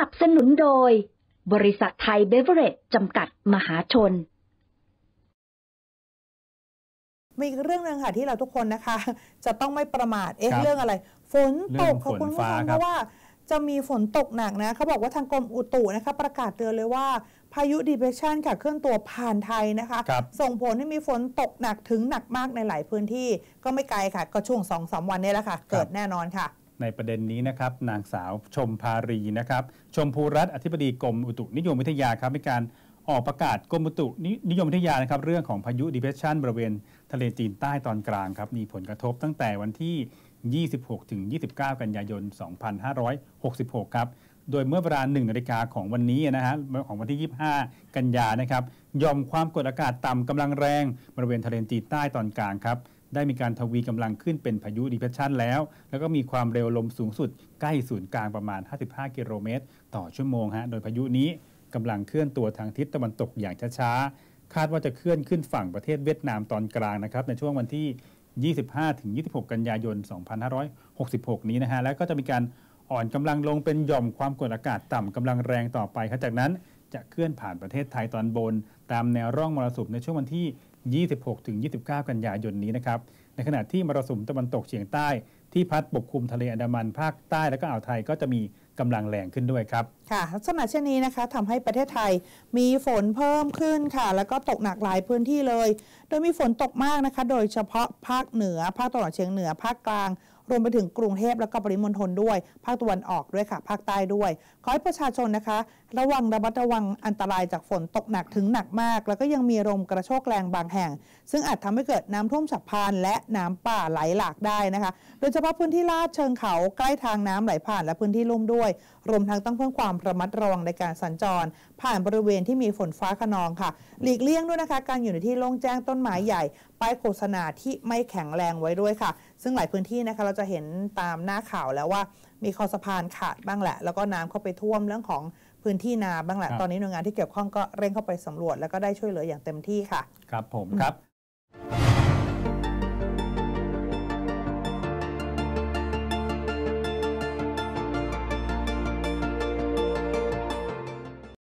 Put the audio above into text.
นับสนุนโดยบริษัทไทยเบเวอร์เรจจำกัดมหาชน มีอีกเรื่องหนึ่งค่ะที่เราทุกคนนะคะ จะต้องไม่ประมาทเอ๊ะเรื่องอะไร ฝนตกขค่ะอบคุณผู้ชามเพราะว่าจะมีฝนตกหนักนะเขาบอกว่าทางกรมอุตุนะคะ ประกาศเตือนเลยว่า พายุดีเพรสชันค่ะ เคลื่อนตัวผ่านไทยนะคะคส่งผลให้มีฝนตกหนักถึงหนักมากในหลายพื้นที่ก็ไม่ไกลค่ะ ก็ช่วงสองสามวันนี้แหละค่ะ เกิดแน่นอนค่ะในประเด็นนี้นะครับ นางสาวชมพารีนะครับ ชมภูรัตน์อธิบดีกรมอุตุนิยมวิทยาครับมีการออกประกาศกรมอุตุนิยมวิทยานะครับ เรื่องของพายุดิเพชชันบริเวณ ทะเลจีนใต้ตอนกลางครับ มีผลกระทบตั้งแต่วันที่ 26ถึง29 กันยายน 2566 ครับโดยเมื่อเวลาหนึ่งนาฬิกาของวันนี้นะฮะของวันที่ 25 กันยานะครับยอมความกดอากาศต่ำกำลังแรง บริเวณทะเลจีนใต้ตอนกลางครับได้มีการทวีกำลังขึ้นเป็นพายุดีเพชชันแล้ว แล้วก็มีความเร็วลมสูงสุดใกล้ศูนย์กลางประมาณ 55 กิโลเมตรต่อชั่วโมงฮะโดยพายุนี้กำลังเคลื่อนตัวทางทิศตะวันตกอย่างช้าๆคาดว่าจะเคลื่อนขึ้นฝั่งประเทศเวียดนามตอนกลางนะครับในช่วงวันที่ 25-26 กันยายน 2566 นี้นะฮะแล้วก็จะมีการอ่อนกำลังลงเป็นหย่อมความกดอากาศต่ำกำลังแรงต่อไปครับจากนั้น จะเคลื่อนผ่านประเทศไทยตอนบน ตามแนวร่องมรสุมในช่วงวันที่ 26-29 กันยายนนี้นะครับในขณะที่มรสุมตะวันตกเฉียงใต้ ที่พัดปกคลุมทะเลอันดามัน ภาคใต้และก็อ่าวไทยก็จะมีกำลังแรงขึ้นด้วยครับ ค่ะ ลักษณะเช่นนี้นะคะ ทำให้ประเทศไทยมีฝนเพิ่มขึ้นค่ะ แล้วก็ตกหนักหลายพื้นที่เลย โดยมีฝนตกมากนะคะ โดยเฉพาะภาคเหนือ ภาคตะวันออกเฉียงเหนือภาคกลาง รวมไปถึงกรุงเทพแล้วก็ปริมณฑลด้วย ภาคตะวันออกด้วยค่ะภาคใต้ด้วย ขอให้ประชาชนนะคะ ระวังระมัดระวังอันตรายจากฝนตกหนักถึงหนักมาก แล้วก็ยังมีลมกระโชกแรงบางแห่ง ซึ่งอาจทำให้เกิดน้ำท่วมฉับพลันและน้ำป่าไหลหลากได้นะคะ โดยเฉพาะพื้นที่ลาดเชิงเขาใกล้ทางน้ำไหลผ่านและพื้นที่ลุ่มด้วย รวมทั้งต้องเพิ่มความระมัดระวังในการสัญจร ผ่านบริเวณที่มีฝนฟ้าขนองค่ะ หลีกเลี่ยงด้วยนะคะ การอยู่ในที่โล่งแจ้งต้นไม้ใหญ่ป้ายโฆษณาที่ไม่แข็งแรงไว้ด้วยค่ะ ซึ่งหลายพื้นที่นะคะ เราจะเห็นตามหน้าข่าวแล้วว่ามีคอสะพานขาดบ้างแหละ แล้วก็น้ำเข้าไปท่วมเรื่องของพื้นที่นาบ้างแหละ ตอนนี้หน่วยงานที่เกี่ยวข้องก็เร่งเข้าไปสำรวจแล้วก็ได้ช่วยเหลืออย่างเต็มที่ค่ะ ครับผมครับ